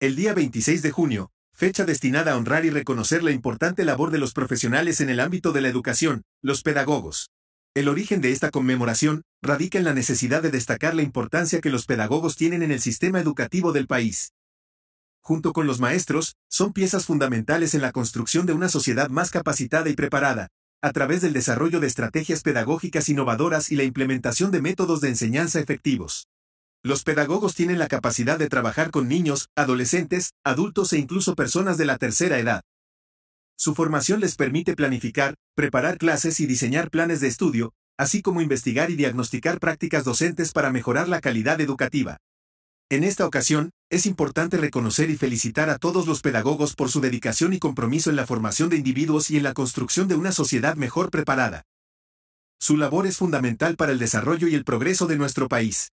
El día 26 de junio, fecha destinada a honrar y reconocer la importante labor de los profesionales en el ámbito de la educación, los pedagogos. El origen de esta conmemoración radica en la necesidad de destacar la importancia que los pedagogos tienen en el sistema educativo del país. Junto con los maestros, son piezas fundamentales en la construcción de una sociedad más capacitada y preparada, a través del desarrollo de estrategias pedagógicas innovadoras y la implementación de métodos de enseñanza efectivos. Los pedagogos tienen la capacidad de trabajar con niños, adolescentes, adultos e incluso personas de la tercera edad. Su formación les permite planificar, preparar clases y diseñar planes de estudio, así como investigar y diagnosticar prácticas docentes para mejorar la calidad educativa. En esta ocasión, es importante reconocer y felicitar a todos los pedagogos por su dedicación y compromiso en la formación de individuos y en la construcción de una sociedad mejor preparada. Su labor es fundamental para el desarrollo y el progreso de nuestro país.